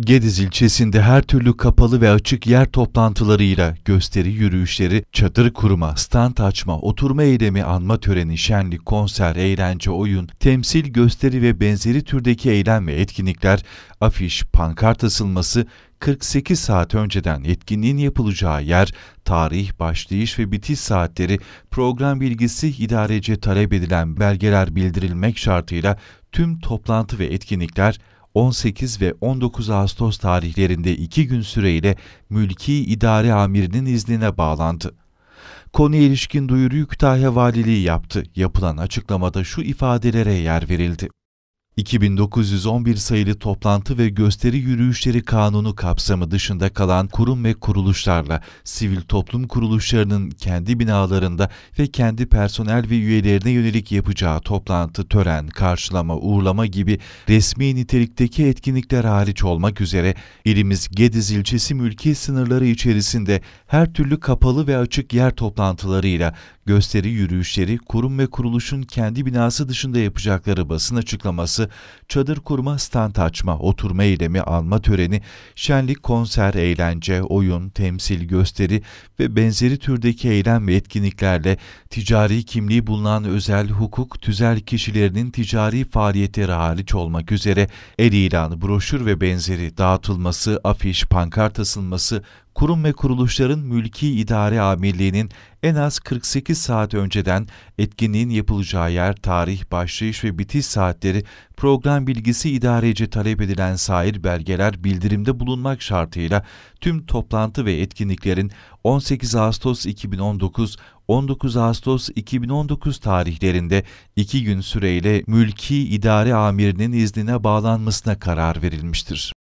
Gediz ilçesinde her türlü kapalı ve açık yer toplantılarıyla gösteri yürüyüşleri, çadır kurma, stand açma, oturma eylemi, anma töreni, şenlik, konser, eğlence, oyun, temsil, gösteri ve benzeri türdeki eylem ve etkinlikler, afiş, pankart asılması, 48 saat önceden etkinliğin yapılacağı yer, tarih, başlayış ve bitiş saatleri, program bilgisi, idarece talep edilen belgeler bildirilmek şartıyla tüm toplantı ve etkinlikler 18 ve 19 Ağustos tarihlerinde iki gün süreyle mülki idare amirinin iznine bağlandı. Konuya ilişkin duyuruyu Kütahya Valiliği yaptı. Yapılan açıklamada şu ifadelere yer verildi. 2911 sayılı toplantı ve gösteri yürüyüşleri kanunu kapsamı dışında kalan kurum ve kuruluşlarla sivil toplum kuruluşlarının kendi binalarında ve kendi personel ve üyelerine yönelik yapacağı toplantı, tören, karşılama, uğurlama gibi resmi nitelikteki etkinlikler hariç olmak üzere ilimiz Gediz ilçesi mülki sınırları içerisinde her türlü kapalı ve açık yer toplantılarıyla gösteri yürüyüşleri, kurum ve kuruluşun kendi binası dışında yapacakları basın açıklaması, çadır kurma, stand açma, oturma eylemi, alma töreni, şenlik, konser, eğlence, oyun, temsil, gösteri ve benzeri türdeki eylem ve etkinliklerle ticari kimliği bulunan özel hukuk, tüzel kişilerinin ticari faaliyetleri hariç olmak üzere el ilanı, broşür ve benzeri dağıtılması, afiş, pankart asılması, kurum ve kuruluşların mülki idare amirliğinin en az 48 saat önceden etkinliğin yapılacağı yer, tarih, başlayış ve bitiş saatleri, program bilgisi idareci talep edilen sair belgeler bildirimde bulunmak şartıyla tüm toplantı ve etkinliklerin 18 Ağustos 2019 19 Ağustos 2019 tarihlerinde iki gün süreyle mülki idare amirinin iznine bağlanmasına karar verilmiştir.